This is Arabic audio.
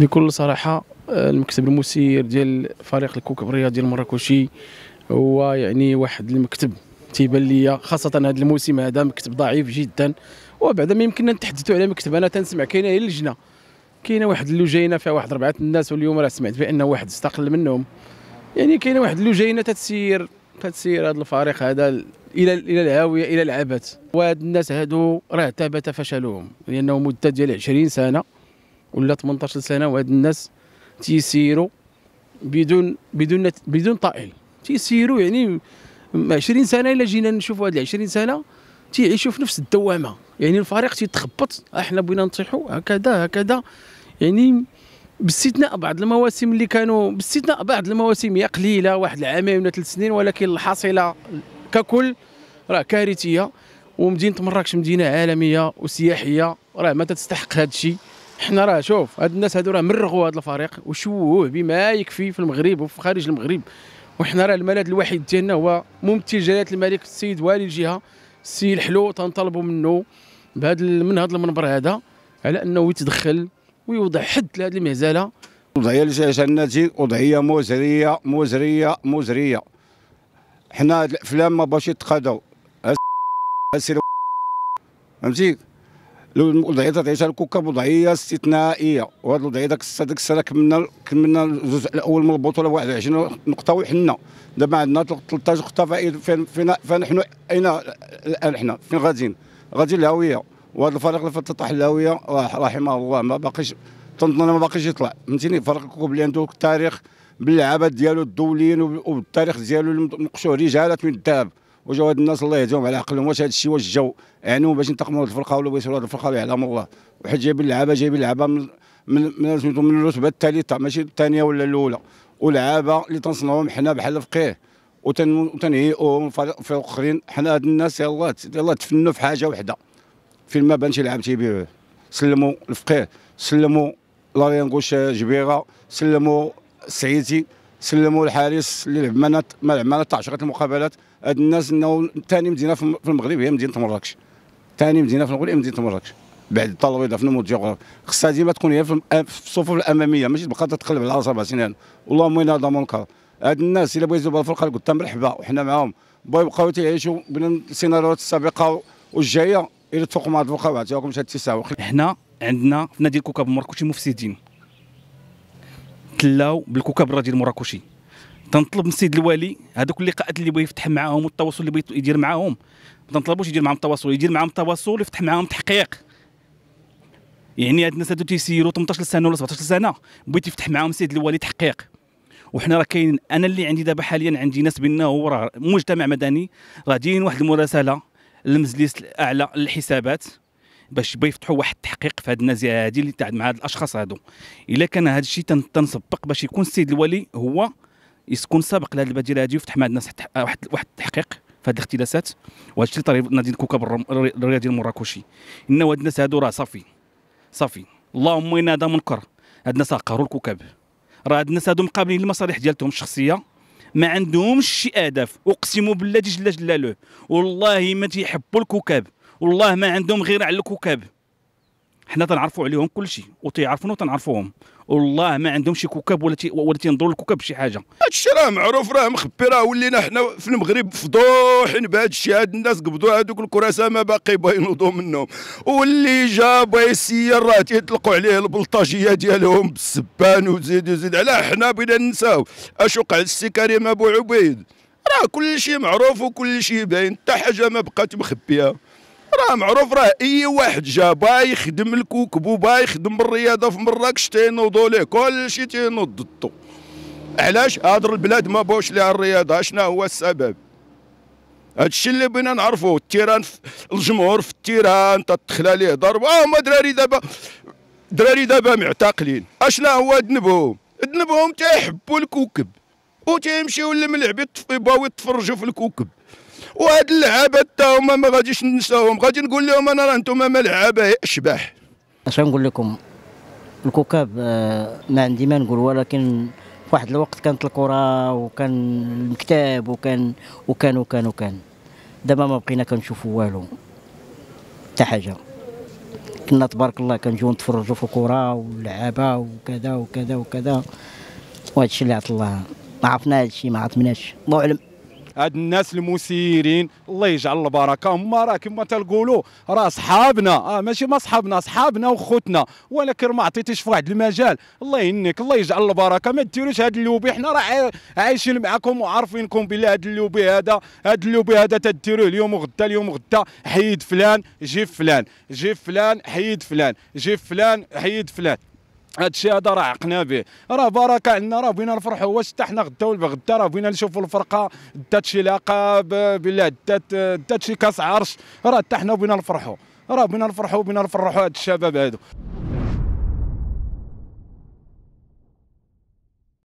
بكل صراحه آه، المكتب المسير ديال فريق الكوكب الرياضي المراكشي هو يعني واحد المكتب تيبان ليا خاصه هذا الموسم هذا مكتب ضعيف جدا وبعدا ما يمكننا نتحدثوا على مكتب انا تنسمع كاينه هي اللجنه كاينه واحد اللجينه فيها واحد اربعه الناس واليوم راه سمعت بان واحد استقل منهم يعني كاينه واحد اللجينه تتسير تتسير هذا الفريق هذا الى الى الهاويه الى العبث وهاد الناس هادو راه تابت فشلهم لانه مده ديال 20 سنه ولا 18 سنه وهاد الناس تيسيروا بدون بدون بدون طائل تيسيروا يعني 20 سنه الا جينا نشوفوا هاد 20 سنه تيعيشوا في نفس الدوامه يعني الفريق تيتخبط آه، احنا بغينا نطيحوا هكذا هكذا يعني باستثناء بعض المواسم اللي كانوا باستثناء بعض المواسم هي قليله واحد العامين ولا ثلاث سنين ولكن الحاصله ككل راه كارثيه ومدينه مراكش مدينه عالميه وسياحيه راه ما تستحق هذا الشيء حنا راه شوف هاد الناس هادو راه مرغوا هاد الفريق وشوهوه بما يكفي في المغرب وفي خارج المغرب وحنا راه الملاذ الوحيد ديالنا هو ممثل جلاله الملك السيد والي الجهه السيد الحلو تنطلبوا منه بهذا من هذا المنبر هذا على انه يتدخل ويوضع حد لهاد المهزله وضعيه لجنتين وضعيه مزريه مزريه مزريه حنا هاد الافلام ما باش يتقادوا فهمتي الوضعيه تعيشها الكوكا بوضعية استثنائيه وهذه الوضعيه داك السنه ديك السنه كملنا كملنا الجزء الاول من البطوله 21 نقطه وحنا دابا عندنا 13 نقطه فين فنحن اين الان حنا فين غاديين غادي الهويه وهذا الفريق اللي فتح الهويه رحمه الله ما باقيش تنظن ما باقيش يطلع فهمتيني فريق الكوكب اللي عنده التاريخ باللعابات ديالو الدوليين وبالتاريخ ديالو اللي نقشوه رجالات من الذهب وجاو هاد الناس الله يهديهم على عقلهم واش هاد الشيء واش جاو عانوا باش ينتقموا هاد الفرقه ولا بغيتوا هاد الفرقه يعلم الله واحد جايبين اللعابه جايبين اللعابه من من من, من الرتبه الثالثه ماشي الثانيه ولا الاولى ولعابه اللي تنصنعوهم حنا بحال فقيه وتنهيئوهم في اخرين حنا هاد الناس يلاه يلاه تفنوا في حاجه وحده فين ما بان شي لعاب تيبيعوه سلموا الفقيه سلموا لارينغوش جبيره سلموا السعيتي سلموا الحارس اللي لعب معنا لعب معنا 10 المقابلات هاد الناس انه ثاني مدينه في المغرب هي مدينه مراكش ثاني مدينه في المغرب هي مدينه مراكش بعد التلويضه في نموذج جغرافي خصها ديما تكون هي في آه، الصفوف الاماميه ماشي تبقى تتقلب على سبع سنين اللهم وين هذا منكر هاد الناس الا بغيتوا بالفرقه لهم مرحبا وحنا معاهم بغا يبقاو تيعيشوا بين السيناريوهات السابقه والجايه الى تفوق مع الفرقه وعطيوكم شي التساوي حنا عندنا في نادي الكوكب مراكش مفسدين تلاو بالكوكب الراجل المراكشي تنطلب من السيد الوالي هذوك اللقاءات اللي بغى يفتح معاهم والتواصل اللي بغى يدير معاهم ما تنطلبوش يدير معاهم التواصل يدير معاهم التواصل ويفتح معاهم تحقيق يعني هاد الناس هادو تيسيروا 18 سنه ولا 17 سنه بغيت يفتح معاهم السيد الوالي تحقيق وحنا راه كاين انا اللي عندي دابا حاليا عندي ناس بانه هو راه مجتمع مدني راه واحد المراسله للمجلس الاعلى للحسابات باش يفتحوا واحد التحقيق في هذه النازعه هذه اللي تاع مع هاد الاشخاص هادو الا كان هذا الشيء تنسبق باش يكون السيد الولي هو يكون سابق لهذه البديله هذه ويفتح مع الناس واحد واحد التحقيق في هذه الاختلاسات وهذا الشيء طريق نادي الكوكب الرياضي المراكشي انه هاد الناس هادو راه صافي صافي اللهم انا هذا منكر هاد الناس قهروا الكوكب راه هاد الناس هادو مقابلين للمصالح ديالتهم الشخصيه ما عندهمش شي اهداف اقسم بالله جل جلاله والله ما تيحبوا الكوكب والله ما عندهم غير على الكوكب حنا تنعرفوا عليهم كل شيء وتيعرفونا وتنعرفوهم والله ما عندهم شي كوكب ولا تي ولا تينظروا للكوكب بشي حاجه هادشي راه معروف راه مخبي راه ولينا حنا في المغرب فضوحين بهذا الشيء هاد الناس قبضوا هذوك الكراسه ما باقي بغا ينوضوا منهم واللي جا بغا يسير راه تيطلقوا عليه البلطاجيه ديالهم بالسبان وزيد وزيد على حنا بغينا ننساو اش وقع للسكريم ابو عبيد راه كل شيء معروف وكل شيء باين حتى حاجه ما بقات مخبيه راه معروف راه اي واحد جا با يخدم الكوكب با يخدم بالرياضه في مراكش تينوضوا ليه كلشي تينوض ضدو علاش هاد البلاد ما بوش ليها الرياضه شنو هو السبب هادشي اللي بغينا نعرفو التيران الجمهور في التيران تدخل عليه ضرب هما آه، دراري دابا دراري دابا معتقلين اشنا هو ذنبهم ذنبهم تيحبوا الكوكب وتيمشيو للملعب يطفي باو يتفرجوا في الكوكب وهاد اللعابه حتى هما ما غاديش ننساهم غادي نقول لهم انا راه نتوما ما لعابه اشباح اش غنقول لكم الكوكاب آه، ما عندي ما نقول ولكن في واحد الوقت كانت الكره وكان المكتب وكان وكان وكان وكان دابا ما بقينا كنشوفوا والو حتى حاجه كنا تبارك الله كنجيو نتفرجوا في الكره واللعابه وكذا وكذا وكذا وهذا الشيء اللي عطى الله ما عرفنا هذا الشيء ما عطمناش الله اعلم هاد الناس المسيرين الله يجعل البركه هما راه كما تنقولوا راه صحابنا اه ماشي ما صحابنا صحابنا وخوتنا ولكن ما عطيتيش في واحد المجال الله يهنيك الله يجعل البركه ما ديروش هاد اللوبي حنا راه عايشين معكم وعارفينكم بلي هاد اللوبي هذا هاد اللوبي هذا تديروه اليوم وغدا اليوم وغدا حيد فلان جيب فلان جيب فلان حيد فلان جيب فلان حيد فلان هادشي هذا راه عقنا به راه بركه عندنا راه بغينا نفرحوا واش حنا غدا ولا غدا راه بغينا نشوفوا الفرقه دات شي لقب بالله دات دات شي كاس عرش راه حتى حنا بغينا نفرحوا راه بغينا نفرحوا بغينا نفرحوا هاد الشباب هادو